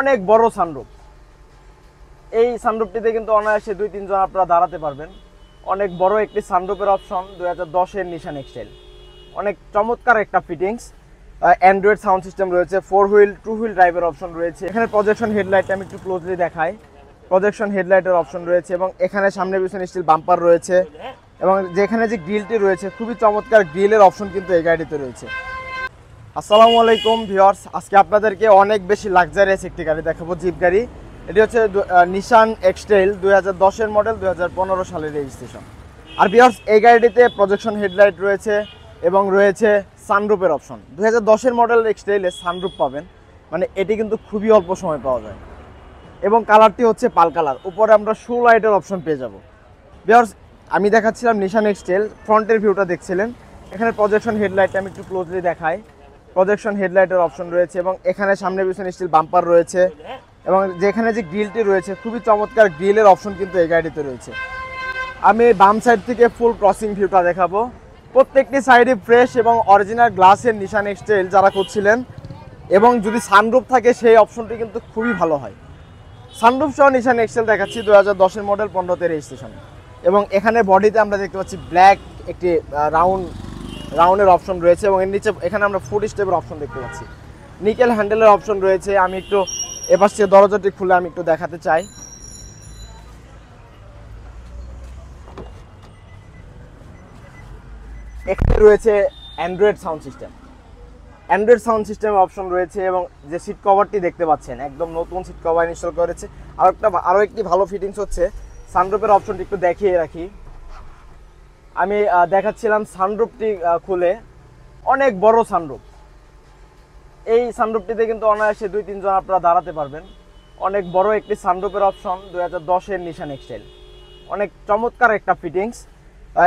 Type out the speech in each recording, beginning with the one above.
অনেক বড় সানরুপ এই সানরুপটিতে কিন্তু অনায়াসে দুই তিনজন আপনারা দাঁড়াতে পারবেন অনেক বড় একটি সানরুপের অপশন দুই হাজার দশের নিশান এক্সটাইল অনেক চমৎকার একটা ফিটিংস অ্যান্ড্রয়েড সাউন্ড সিস্টেম রয়েছে ফোর হুইল টু হুইল ড্রাইভের অপশন রয়েছে এখানে প্রজেকশন হেডলাইট আমি একটু ক্লোজলি দেখাই প্রজেকশন হেডলাইটের অপশন রয়েছে এবং এখানে সামনে পিছনে স্টিল বাম্পার রয়েছে এবং যেখানে যে গ্রিলটি রয়েছে খুবই চমৎকার গ্রিলের অপশন কিন্তু এই গাড়িতে রয়েছে আসসালামু আলাইকুম ভিওর্স আজকে আপনাদেরকে অনেক বেশি লাক্সারিয়াস একটি গাড়ি দেখাবো জিপ গাড়ি এটি হচ্ছে নিশান এক্সটেল দুই হাজার দশের মডেল দুই হাজার পনেরো সালের রেজিস্ট্রেশন আর ভিওর্স এই গাড়িটিতে প্রজেকশন হেডলাইট রয়েছে এবং রয়েছে সানরুপের অপশন দুই হাজার দশের মডেল এক্সটেলে সানরুপ পাবেন মানে এটি কিন্তু খুবই অল্প সময় পাওয়া যায় এবং কালারটি হচ্ছে পাল কালার উপরে আমরা শু লাইটের অপশন পেয়ে যাব বিয়ার্স আমি দেখাচ্ছিলাম নিশান এক্সটেল ফ্রন্টের ভিউটা দেখছিলেন এখানে প্রজেকশন হেডলাইটটা আমি একটু ক্লোজলি দেখাই প্রজেকশন হেডলাইটের অপশন রয়েছে এবং এখানে সামনে পিছনে স্টিল বাম্পার রয়েছে এবং যেখানে যে গ্রিলটি রয়েছে খুবই চমৎকার গ্রিলের অপশন কিন্তু এই গাড়িতে রয়েছে আমি বাম সাইড থেকে ফুল ক্রসিং ভিউটা দেখাবো প্রত্যেকটি সাইডে ফ্রেশ এবং অরিজিনাল গ্লাসের নিশান এক্সটেল যারা করছিলেন এবং যদি সানরুফ থাকে সেই অপশনটি কিন্তু খুবই ভালো হয় সানরুফ সহ নিশান এক্সেল দেখাচ্ছি দু হাজার দশের মডেল পনেরোতে রেজিস্ট্রেশন এবং এখানে বডিতে আমরা দেখতে পাচ্ছি ব্ল্যাক একটি রাউন্ড রাউন্ডের অপশন রয়েছে এবং এর নিচে এখানে আমরা ফুট স্টেপের অপশন দেখতে পাচ্ছি নিকেল হ্যান্ডেলের অপশন রয়েছে আমি একটু এবার দরজাটি খুলে আমি একটু দেখাতে চাই এখানে রয়েছে android sound system android sound সিস্টেমের অপশন রয়েছে এবং যে সিট কভারটি দেখতে পাচ্ছেন একদম নতুন সিট কভার ইনস্টল করেছে আর একটা আরও একটি ভালো ফিটিংস হচ্ছে সানরুপের অপশনটি একটু দেখিয়ে রাখি আমি দেখাচ্ছিলাম সানরুপটি খুলে অনেক বড় সানরুপ এই সানরুপটিতে কিন্তু অনায়াসে দুই তিনজন আপনারা দাঁড়াতে পারবেন অনেক বড় একটি সানরুপের অপশন দু হাজার দশের নিশান এক্সটাইল অনেক চমৎকার একটা ফিটিংস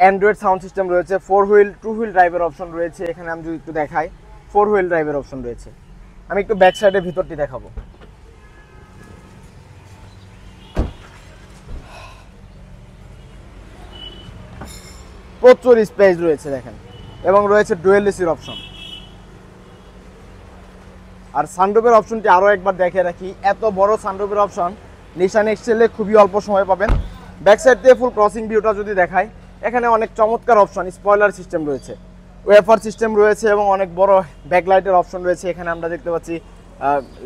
অ্যান্ড্রয়েড সাউন্ড সিস্টেম রয়েছে ফোর হুইল টু হুইল ড্রাইভের অপশন রয়েছে এখানে আমি যদি একটু দেখাই ফোর হুইল ড্রাইভের অপশন রয়েছে আমি একটু ব্যাক সাইডের ভিতরটি দেখাবো প্রচুর স্পেস রয়েছে দেখেন এবং রয়েছে ডুয়েল এসির অপশন আর সানডোপের অপশনটি আরও একবার দেখে রাখি এত বড় সানডোপের অপশন নিশান এক্সেলে খুবই অল্প সময় পাবেন ব্যাক সাইড দিয়ে ফুল ক্রসিং ভিউটা যদি দেখায় এখানে অনেক চমৎকার অপশন স্পয়লার সিস্টেম রয়েছে ওয়েফার সিস্টেম রয়েছে এবং অনেক বড় ব্যাকলাইটের অপশন রয়েছে এখানে আমরা দেখতে পাচ্ছি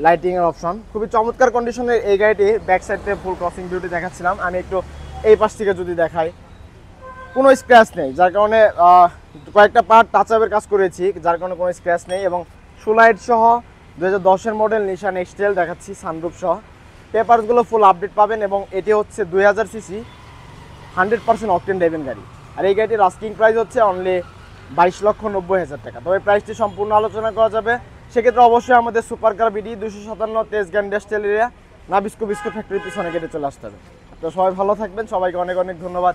লাইটিংয়ের অপশন খুবই চমৎকার কন্ডিশনের এই গাড়িটি ব্যাক দিয়ে ফুল ক্রসিং ভিউটি দেখাচ্ছিলাম আমি একটু এই পাশ থেকে যদি দেখাই কোনো স্ক্র্যাচ নেই যার কারণে কয়েকটা পার্ট টাচ আপের কাজ করেছি যার কারণে কোনো স্ক্র্যাচ নেই এবং সোলাইট সহ দু হাজার মডেল নিশান এক্সটেল দেখাচ্ছি সানরুপ সহ পেপারসগুলো ফুল আপডেট পাবেন এবং এটি হচ্ছে দুই হাজার CC hundred percent octane driven গাড়ি আর এই গাড়িটির আস্কিং প্রাইস হচ্ছে অনলি বাইশ লক্ষ নব্বই হাজার টাকা তবে প্রাইসটি সম্পূর্ণ আলোচনা করা যাবে সেক্ষেত্রে অবশ্যই আমাদের সুপার কার বিডি দুশো সাতান্ন তেজ ডেস্টেল এরিয়া নাবিস্কো বিস্কো ফ্যাক্টরির পিছনে গেটে চলে আসতে হবে তো সবাই ভালো থাকবেন সবাইকে অনেক অনেক ধন্যবাদ